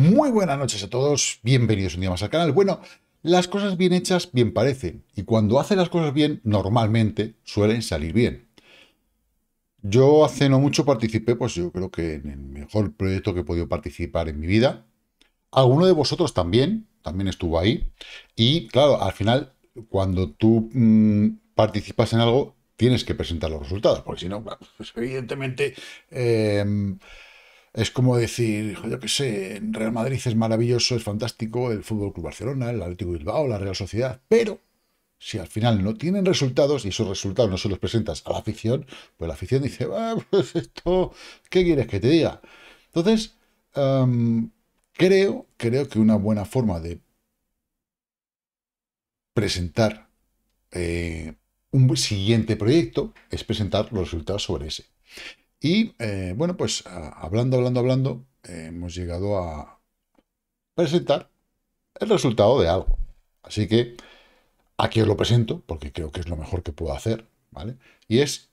Muy buenas noches a todos, bienvenidos un día más al canal. Bueno, las cosas bien hechas bien parecen, y cuando hace las cosas bien, normalmente suelen salir bien. Yo hace no mucho participé, pues yo creo que en el mejor proyecto que he podido participar en mi vida. Alguno de vosotros también, también estuvo ahí. Y claro, al final, cuando tú mm, participas en algo, tienes que presentar los resultados, porque si no, pues evidentemente... Eh, es como decir, yo qué sé, Real Madrid es maravilloso, es fantástico, el Fútbol Club Barcelona, el Atlético Bilbao, la Real Sociedad, pero si al final no tienen resultados y esos resultados no se los presentas a la afición, pues la afición dice, ah, pues esto, ¿qué quieres que te diga? Entonces, em, creo, creo que una buena forma de presentar eh, un siguiente proyecto es presentar los resultados sobre ese. Y eh, bueno, pues hablando, hablando, hablando, eh, hemos llegado a presentar el resultado de algo. Así que aquí os lo presento, porque creo que es lo mejor que puedo hacer, ¿vale? Y es,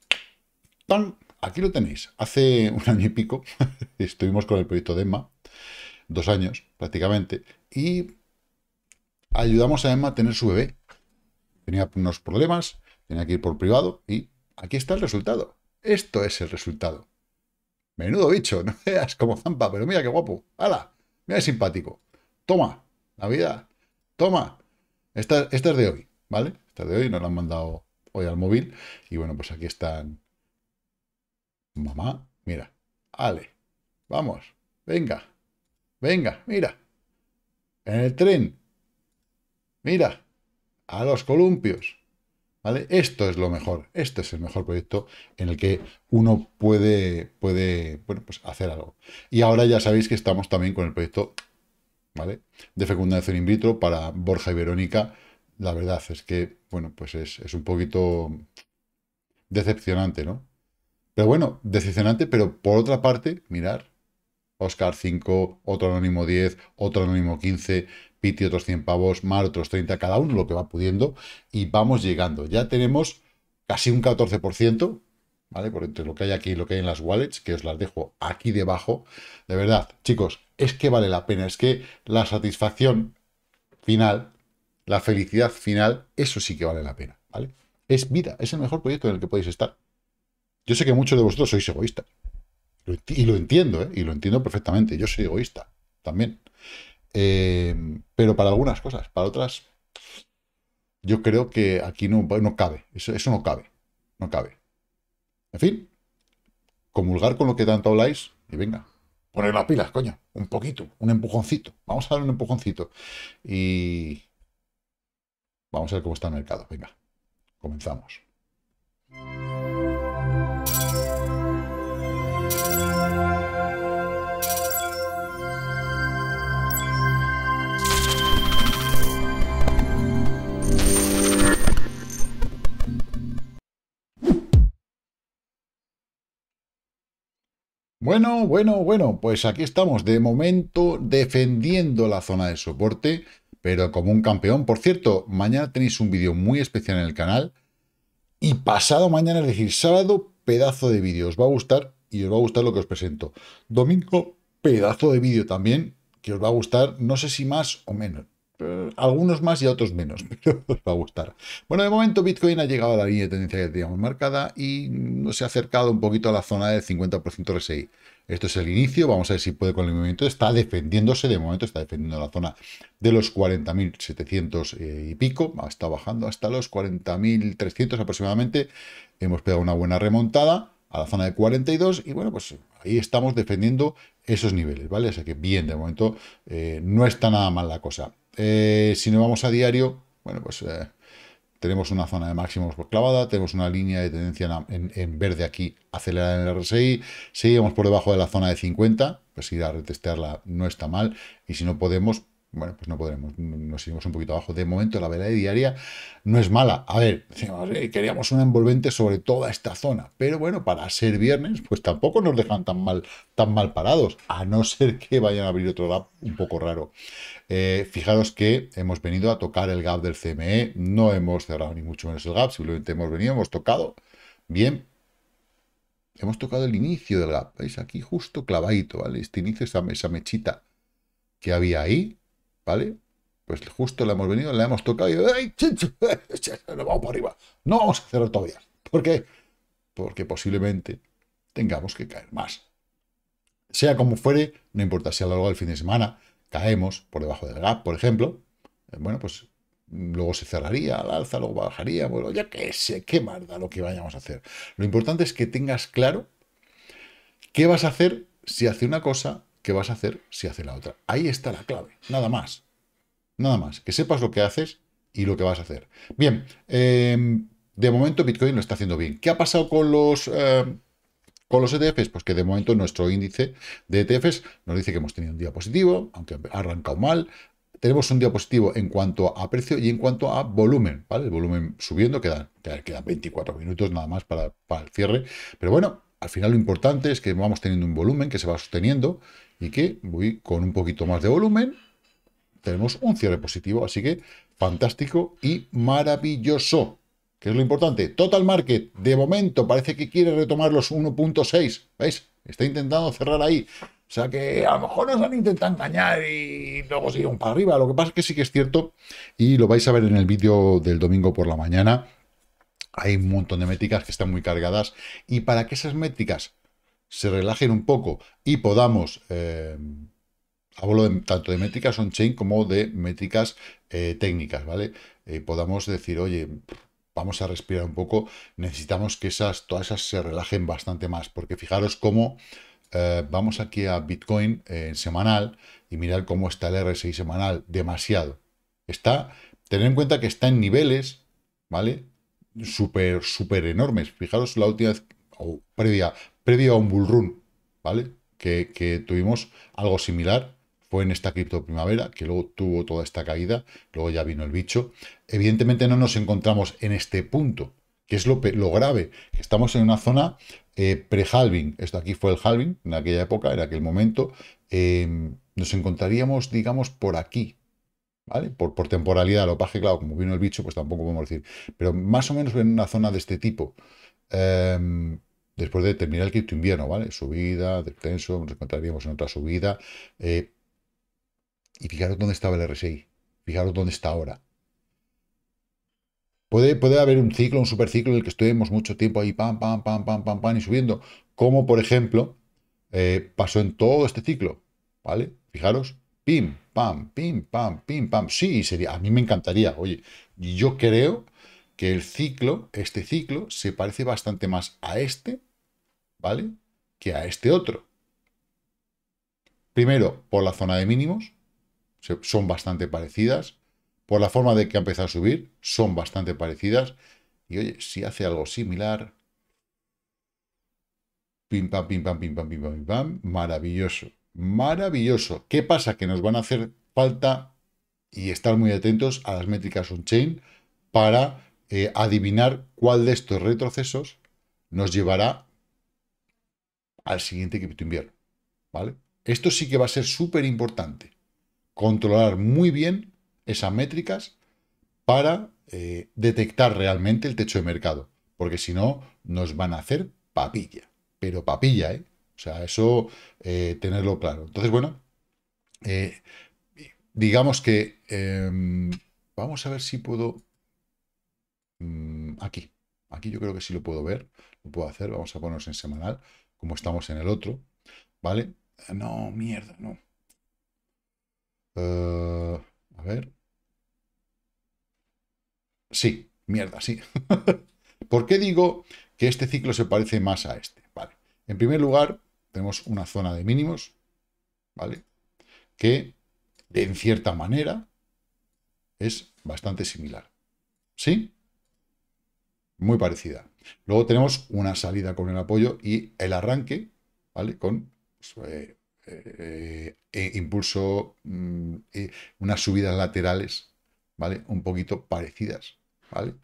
¡pam! Aquí lo tenéis. Hace un año y pico estuvimos con el proyecto de Emma, dos años prácticamente, y ayudamos a Emma a tener su bebé. Tenía unos problemas, tenía que ir por privado y aquí está el resultado. Esto es el resultado. Menudo bicho, no seas como zampa, pero mira qué guapo. ¡Hala! Mira qué simpático. Toma, Navidad. Toma. Esta, esta es de hoy, ¿vale? Esta es de hoy, nos la han mandado hoy al móvil. Y bueno, pues aquí están. Mamá, mira. Ale, vamos, venga, venga, mira. En el tren. Mira, a los columpios. Esto es lo mejor, este es el mejor proyecto en el que uno puede, puede pues hacer algo. Y ahora ya sabéis que estamos también con el proyecto ¿vale? de fecundación in vitro para Borja y Verónica. La verdad es que, bueno, pues es, es un poquito decepcionante, ¿no? Pero bueno, decepcionante, pero por otra parte, mirar, Oscar 5, otro anónimo 10, otro anónimo 15, Piti otros 100 pavos, Mar otros 30, cada uno lo que va pudiendo y vamos llegando. Ya tenemos casi un 14%, ¿vale? Por entre lo que hay aquí y lo que hay en las wallets, que os las dejo aquí debajo. De verdad, chicos, es que vale la pena, es que la satisfacción final, la felicidad final, eso sí que vale la pena, ¿vale? Es vida, es el mejor proyecto en el que podéis estar. Yo sé que muchos de vosotros sois egoístas. Y lo entiendo, ¿eh? Y lo entiendo perfectamente. Yo soy egoísta también. Eh, pero para algunas cosas, para otras, yo creo que aquí no, no cabe. Eso, no cabe. No cabe. En fin, comulgar con lo que tanto habláis y venga, poner las pilas, coño. Un poquito, un empujoncito. Vamos a dar un empujoncito. Y vamos a ver cómo está el mercado. Venga, comenzamos. Bueno, bueno, bueno, pues aquí estamos de momento defendiendo la zona de soporte, pero como un campeón. Por cierto, mañana tenéis un vídeo muy especial en el canal y pasado mañana, es decir, sábado, pedazo de vídeo. Os va a gustar y os va a gustar lo que os presento. Domingo, pedazo de vídeo también, que os va a gustar, no sé si más o menos, eh, algunos más y otros menos, pero os va a gustar. Bueno, de momento Bitcoin ha llegado a la línea de tendencia que teníamos marcada y se ha acercado un poquito a la zona del 50% RSI. Esto es el inicio, vamos a ver si puede con el movimiento. Está defendiéndose, de momento está defendiendo la zona de los 40.700 eh, y pico. Está bajando hasta los 40.300 aproximadamente. Hemos pegado una buena remontada a la zona de 42 y bueno, pues ahí estamos defendiendo esos niveles, ¿vale? O sea que bien, de momento eh, no está nada mal la cosa. Eh, si no vamos a diario, bueno, pues eh, tenemos una zona de máximos clavada, tenemos una línea de tendencia en, en, verde aquí acelerada en el RSI, seguimos por debajo de la zona de 50, pues ir a retestearla no está mal, y si no podemos, bueno, pues no podremos, nos iremos un poquito abajo. De momento la vela diaria no es mala. A ver, queríamos una envolvente sobre toda esta zona, pero bueno, para ser viernes, pues tampoco nos dejan tan mal, tan mal parados, a no ser que vayan a abrir otro gap un poco raro. Eh, fijaros que hemos venido a tocar el gap del CME, no hemos cerrado ni mucho menos el gap, simplemente hemos venido, hemos tocado, bien, hemos tocado el inicio del gap, veis aquí justo clavadito, ¿vale? Este inicio, esa, esa mechita que había ahí, ¿Vale? Pues justo la hemos venido, la hemos tocado y ¡ay! vamos para arriba. No vamos a cerrar todavía. ¿Por qué? Porque posiblemente tengamos que caer más. Sea como fuere, no importa si a lo largo del fin de semana caemos por debajo del gap, por ejemplo, eh, bueno, pues luego se cerraría al alza, luego bajaría, bueno, ya qué sé, qué más lo que vayamos a hacer. Lo importante es que tengas claro qué vas a hacer si hace una cosa ¿Qué vas a hacer si hace la otra. Ahí está la clave, nada más. Nada más, que sepas lo que haces y lo que vas a hacer. Bien, em, de momento Bitcoin lo está haciendo bien. ¿Qué ha pasado con los... Em, con los ETFs, pues que de momento nuestro índice de ETFs nos dice que hemos tenido un día positivo, aunque ha arrancado mal, tenemos un día positivo en cuanto a precio y en cuanto a volumen, ¿vale? El volumen subiendo, quedan, quedan 24 minutos nada más para, para, el cierre, pero bueno, al final lo importante es que vamos teniendo un volumen que se va sosteniendo y que voy con un poquito más de volumen. Tenemos un cierre positivo, así que fantástico y maravilloso. ¿Qué es lo importante? Total Market, de momento, parece que quiere retomar los 1.6. ¿Veis? Está intentando cerrar ahí. O sea que a lo mejor nos han intentado engañar y luego un para arriba. Lo que pasa es que sí que es cierto, y lo vais a ver en el vídeo del domingo por la mañana, hay un montón de métricas que están muy cargadas. ¿Y para qué esas métricas? se relajen un poco y podamos, eh, hablo tanto de métricas on-chain como de métricas eh, técnicas, ¿vale? Eh, podamos decir, oye, vamos a respirar un poco, necesitamos que esas, todas esas se relajen bastante más, porque fijaros cómo vamos aquí a Bitcoin en semanal y mirar cómo está el RSI semanal, demasiado. Está, tener en cuenta que está en niveles, ¿vale? Súper, súper enormes. Fijaros la última vez, o previa, previo a un bull run, ¿vale? Que, tuvimos algo similar, fue en esta cripto primavera, que luego tuvo toda esta caída, luego ya vino el bicho. Evidentemente no nos encontramos en este punto, que es lo, lo grave, que estamos en una zona eh, pre-halving, esto aquí fue el halving, en aquella época, en aquel momento, em, nos encontraríamos, digamos, por aquí, ¿vale? Por, por temporalidad, lo paje, claro, como vino el bicho, pues tampoco podemos decir, pero más o menos en una zona de este tipo. Em, después de terminar el quinto invierno, ¿vale? Subida, descenso, nos encontraríamos en otra subida. Eh, y fijaros dónde estaba el RSI, fijaros dónde está ahora. Puede, haber un ciclo, un superciclo en el que estuvimos mucho tiempo ahí, pam, pam, pam, pam, pam, pam, y subiendo. Como, por ejemplo, eh, pasó en todo este ciclo, ¿vale? Fijaros, pim, pam, pim, pam, pim, pam. Sí, sería, a mí me encantaría. Oye, yo creo que el ciclo, este ciclo, se parece bastante más a este ¿vale? Que a este otro. Primero, por la zona de mínimos, son bastante parecidas. Por la forma de que ha empezado a subir, son bastante parecidas. Y oye, si hace algo similar... Pim, pam, pim, pam, pim, pam, pim, pam, pam. Maravilloso. Maravilloso. ¿Qué pasa? Que nos van a hacer falta y estar muy atentos a las métricas on-chain para eh, adivinar cuál de estos retrocesos nos llevará al siguiente invierno ¿Vale? Esto sí que va a ser súper importante. Controlar muy bien esas métricas para eh, detectar realmente el techo de mercado. Porque si no, nos van a hacer papilla. Pero papilla, ¿eh? O sea, eso eh, tenerlo claro. Entonces, bueno, eh, digamos que... Em, vamos a ver si puedo... Mm, aquí. Aquí yo creo que sí lo puedo ver. Lo puedo hacer. Vamos a ponernos en semanal como estamos en el otro, ¿vale? No, mierda, no. Eh, a ver. Sí, mierda, sí. ¿Por qué digo que este ciclo se parece más a este? En primer lugar, tenemos una zona de mínimos, ¿vale? Que, en cierta manera, es bastante similar. ¿Sí? Muy parecida. Luego tenemos una salida con el apoyo y el arranque, ¿vale? Con pues, eh, eh, eh, impulso, mm, unas subidas laterales, ¿vale? Un poquito parecidas, ¿vale?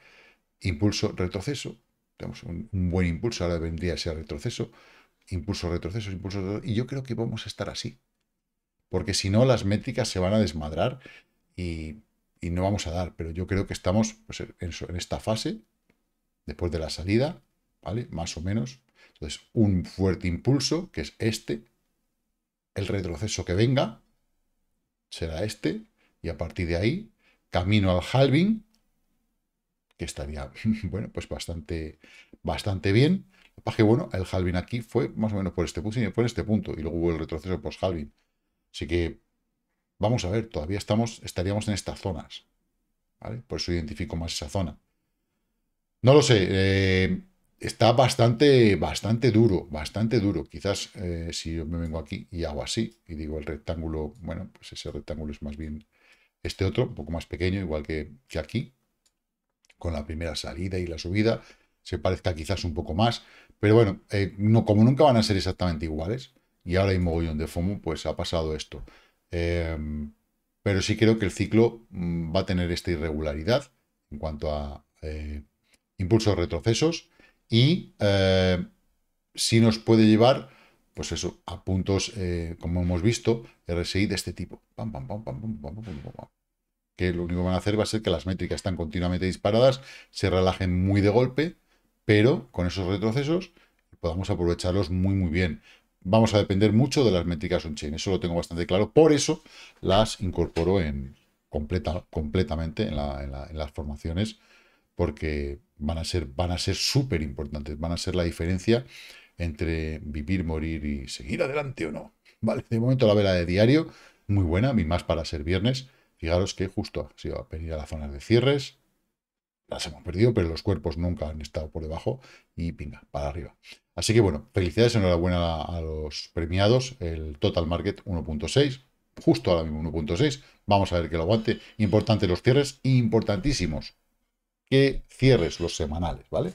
Impulso, retroceso, tenemos un, buen impulso, ahora vendría ese retroceso, impulso, retroceso, impulso, retroceso, y yo creo que vamos a estar así, porque si no las métricas se van a desmadrar y, no vamos a dar, pero yo creo que estamos pues, en esta fase, después de la salida, ¿vale? Más o menos. Entonces, un fuerte impulso, que es este. El retroceso que venga será este. Y a partir de ahí, camino al halving, que estaría, bueno, pues bastante, bastante bien. Lo que bueno, el halving aquí fue más o menos por este punto y por este punto. Y luego hubo el retroceso post-halving. Así que, vamos a ver, todavía estamos, estaríamos en estas zonas. ¿vale? Por eso identifico más esa zona. No lo sé. Eh, está bastante, bastante duro, bastante duro. Quizás eh, si yo me vengo aquí y hago así y digo el rectángulo, bueno, pues ese rectángulo es más bien este otro, un poco más pequeño, igual que, que aquí, con la primera salida y la subida, se parezca quizás un poco más, pero bueno, eh, no, como nunca van a ser exactamente iguales, y ahora hay mogollón de FOMO, pues ha pasado esto. Em, pero sí creo que el ciclo mm, va a tener esta irregularidad en cuanto a impulsos retrocesos y eh, si nos puede llevar, pues eso, a puntos, eh, como hemos visto, RSI de este tipo. que lo único que van a hacer va a ser que las métricas están continuamente disparadas, se relajen muy de golpe, pero con esos retrocesos podamos aprovecharlos muy, muy bien. Vamos a depender mucho de las métricas on-chain, eso lo tengo bastante claro, por eso las incorporo en, completa, completamente en las formaciones, porque van a ser van a ser súper importantes, van a ser la diferencia entre vivir, morir y seguir adelante o no. Vale, de momento la vela de diario, muy buena, mi más para ser viernes. Fijaros que justo ha sido a venir a las zonas de cierres, las hemos perdido, pero los cuerpos nunca han estado por debajo y pinga, para arriba. Así que bueno, felicidades, enhorabuena a, a los premiados, el Total Market 1.6, justo ahora mismo 1.6, vamos a ver que lo aguante. Importante los cierres, importantísimos que cierres los semanales, ¿vale?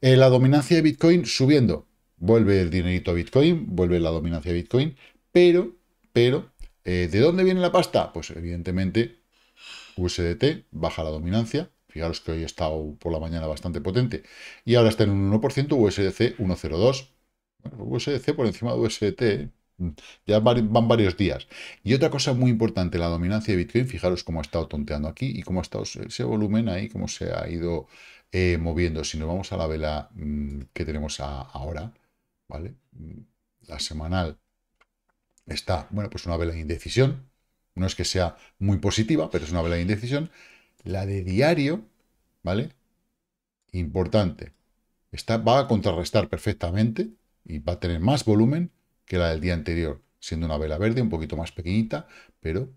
Eh, la dominancia de Bitcoin subiendo. Vuelve el dinerito a Bitcoin, vuelve la dominancia de Bitcoin, pero, pero, eh, ¿de dónde viene la pasta? Pues evidentemente USDT baja la dominancia. Fijaros que hoy está por la mañana bastante potente. Y ahora está en un 1%, USDC 1,02. Bueno, USDC por encima de USDT, ¿eh? Ya van varios días. Y otra cosa muy importante, la dominancia de Bitcoin, fijaros cómo ha estado tonteando aquí y cómo ha estado ese volumen ahí, cómo se ha ido eh, moviendo. Si nos vamos a la vela mm, que tenemos ahora, ¿vale? Mm, la semanal está, bueno, pues una vela de indecisión. No es que sea muy positiva, pero es una vela de indecisión. La de diario, ¿vale? Importante. Está, va a contrarrestar perfectamente y va a tener más volumen que la del día anterior, siendo una vela verde, un poquito más pequeñita, pero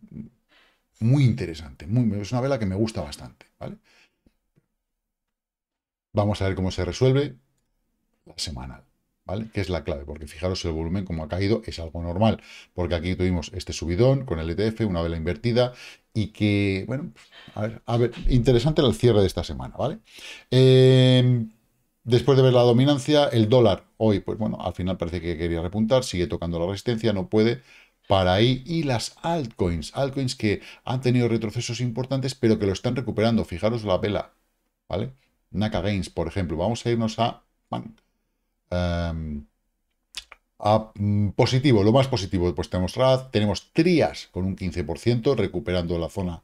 muy interesante. Muy, es una vela que me gusta bastante. ¿vale? Vamos a ver cómo se resuelve la semanal. ¿Vale? Que es la clave, porque fijaros el volumen como ha caído, es algo normal, porque aquí tuvimos este subidón con el ETF, una vela invertida, y que, bueno, a ver, a ver interesante el cierre de esta semana, ¿vale? Eh, Después de ver la dominancia, el dólar hoy, pues bueno, al final parece que quería repuntar, sigue tocando la resistencia, no puede, para ahí. Y las altcoins, altcoins que han tenido retrocesos importantes, pero que lo están recuperando. Fijaros la vela, ¿vale? Naka Gains, por ejemplo. Vamos a irnos a... Em, a mm, positivo, lo más positivo, pues tenemos RAD, tenemos Trias con un 15%, recuperando la zona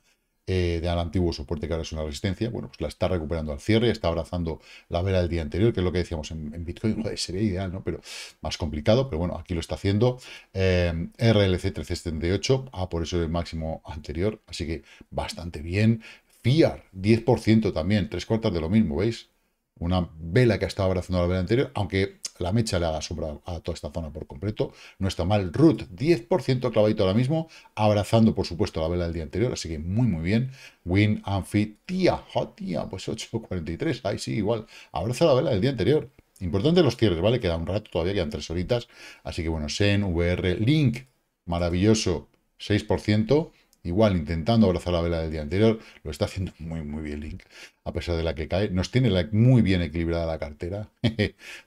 eh, de al antiguo soporte que ahora es una resistencia, bueno, pues la está recuperando al cierre, está abrazando la vela del día anterior, que es lo que decíamos en, Bitcoin, Joder, sería ideal, ¿no? Pero más complicado, pero bueno, aquí lo está haciendo. Eh, RLC 1378, ah, por eso el máximo anterior, así que bastante bien. FIAR, 10% también, tres cuartas de lo mismo, ¿veis? Una vela que ha estado abrazando la vela anterior, aunque la mecha le haga sombra a toda esta zona por completo. No está mal. Root, 10% clavadito ahora mismo, abrazando, por supuesto, la vela del día anterior, así que muy, muy bien. Win, Amphi, tía, pues 8.43, ahí sí, igual. Abraza la vela del día anterior. Importante los cierres, ¿vale? Queda un rato, todavía quedan tres horitas. Así que bueno, Sen, VR, Link, maravilloso, 6%. Igual, intentando abrazar la vela del día anterior, lo está haciendo muy, muy bien Link, a pesar de la que cae. Nos tiene muy bien equilibrada la cartera.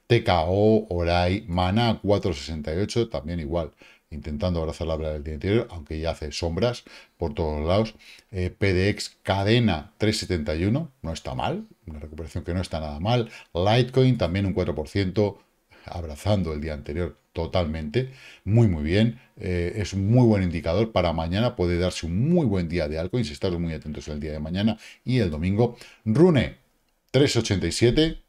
TKO, Orai, Mana 468, también igual intentando abrazar la vela del día anterior, aunque ya hace sombras por todos lados. Eh, PDX cadena 371, no está mal, una recuperación que no está nada mal. Litecoin también un 4%, abrazando el día anterior totalmente, muy muy bien, eh, es un muy buen indicador para mañana, puede darse un muy buen día de algo, estar muy atentos el día de mañana y el domingo. Rune, 387,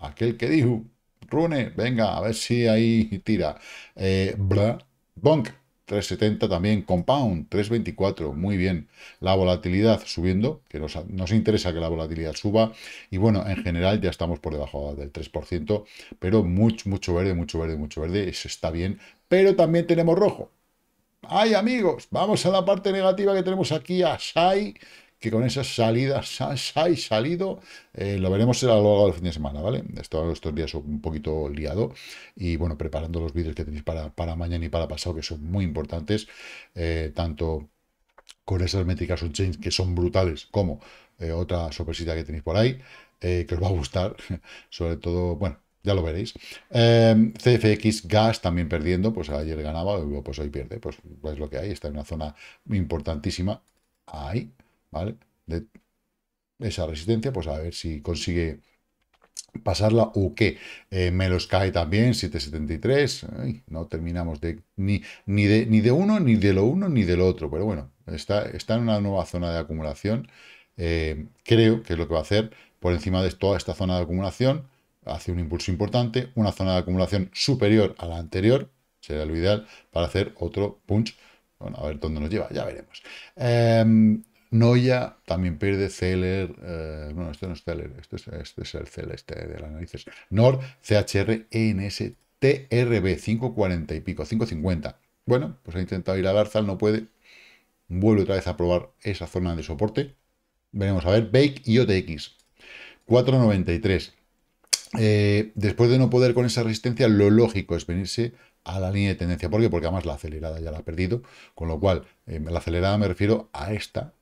aquel que dijo, Rune, venga, a ver si ahí tira. Eh, bla, bonk, 370 también, Compound 324, muy bien. La volatilidad subiendo, que nos, interesa que la volatilidad suba. Y bueno, en general ya estamos por debajo del 3%, pero mucho, mucho verde, mucho verde, mucho verde, eso está bien. Pero también tenemos rojo. ¡Ay, amigos! Vamos a la parte negativa que tenemos aquí, a SAI, que con esas salidas hay salido, eh, lo veremos a lo largo del fin de semana, ¿vale? Esto, estos días son un poquito liado y bueno, preparando los vídeos que tenéis para, para mañana y para pasado, que son muy importantes, eh, tanto con esas métricas on change que son brutales, como eh, otra sorpresita que tenéis por ahí, que os va a gustar, sobre todo, bueno, ya lo veréis. Em, CFX Gas también perdiendo, pues ayer ganaba, pues hoy pierde, pues es lo que hay, está en una zona importantísima. Ahí. ¿vale? De esa resistencia, pues a ver si consigue pasarla o qué. Eh, me los cae también 773 no terminamos de ni, ni de ni de uno ni de lo uno ni del otro pero bueno está, está en una nueva zona de acumulación eh, creo que es lo que va a hacer por encima de toda esta zona de acumulación hace un impulso importante una zona de acumulación superior a la anterior sería lo ideal para hacer otro punch bueno a ver dónde nos lleva ya veremos em, Noya también pierde, Zeller, eh, bueno, esto este no es Zeller, este es, este el celeste de las narices. Nord, CHR, ENS, TRB, 540 y pico, 550. Bueno, pues ha intentado ir al Arzal, no puede. Vuelve otra vez a probar esa zona de soporte. Veremos a ver, Bake y OTX, 493. Eh, después de no poder con esa resistencia, lo lógico es venirse a la línea de tendencia. ¿Por qué? Porque además la acelerada ya la ha perdido, con lo cual, eh, la acelerada me refiero a esta,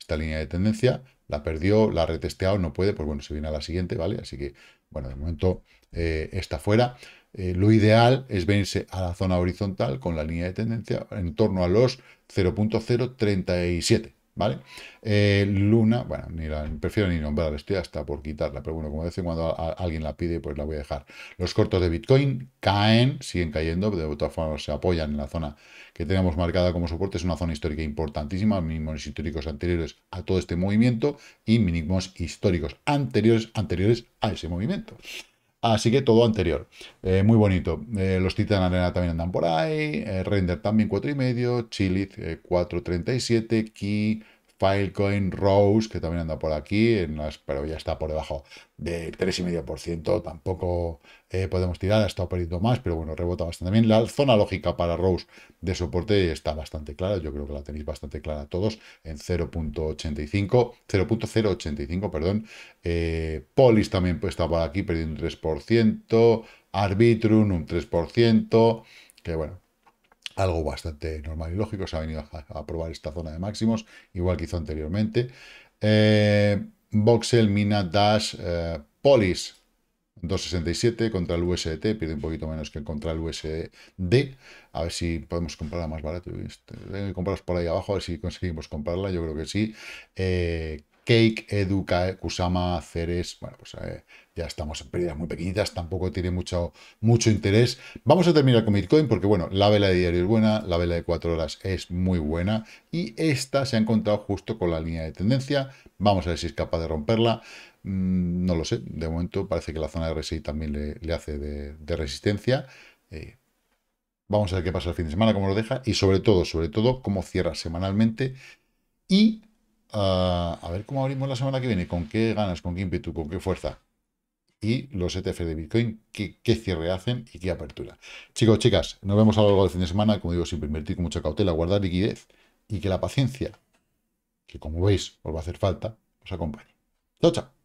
esta línea de tendencia la perdió, la ha retesteado, no puede, pues bueno, se viene a la siguiente, ¿vale? Así que, bueno, de momento eh, está fuera. Eh, lo ideal es venirse a la zona horizontal con la línea de tendencia en torno a los 0.037, ¿vale? Eh, Luna, bueno, ni prefiero ni nombrarla, estoy hasta por quitarla, pero bueno, como decía, cuando alguien la pide, pues la voy a dejar. Los cortos de Bitcoin caen, siguen cayendo, de otra forma se apoyan en la zona que tenemos marcada como soporte, es una zona histórica importantísima, mínimos históricos anteriores a todo este movimiento y mínimos históricos anteriores, anteriores a ese movimiento. Así que todo anterior. Eh, muy bonito. Eh, los Titan Arena también andan por ahí. Render también 4,5. Chilith 4,37. Key Filecoin, Rose, que también anda por aquí, en las, pero ya está por debajo de 3,5%. Tampoco eh, podemos tirar, ha estado perdiendo más, pero bueno, rebota bastante bien. La zona lógica para Rose de soporte está bastante clara, yo creo que la tenéis bastante clara todos, en 0.85, 0.085, perdón. Eh, Polis también pues, está por aquí, perdiendo un 3%, Arbitrum un 3%, que bueno, algo bastante normal y lógico. Se ha venido a, probar esta zona de máximos, igual que hizo anteriormente. Eh, Voxel, Mina, Dash, eh, Polis, 2.67 contra el USDT, pierde un poquito menos que contra el USD. A ver si podemos comprarla más barato. Este, eh, compras por ahí abajo, a ver si conseguimos comprarla, yo creo que sí. Cake, Educa, Kusama, Ceres, bueno, pues eh, ya estamos en pérdidas muy pequeñitas, tampoco tiene mucho, mucho interés. Vamos a terminar con Bitcoin porque, bueno, la vela de diario es buena, la vela de cuatro horas es muy buena y esta se ha encontrado justo con la línea de tendencia. Vamos a ver si es capaz de romperla. Mm, no lo sé, de momento parece que la zona de RSI también le, hace de, resistencia. Eh, vamos a ver qué pasa el fin de semana, cómo lo deja y sobre todo, sobre todo, cómo cierra semanalmente y Ah, a ver cómo abrimos la semana que viene, con qué ganas, con qué ímpetu, con qué fuerza. Y los ETF de Bitcoin, qué, cierre hacen y qué apertura. Chicos, chicas, nos vemos a lo largo del fin de semana. Como digo, siempre invertir con mucha cautela, guardar liquidez y que la paciencia, que como veis os va a hacer falta, os acompañe. Chao, chao.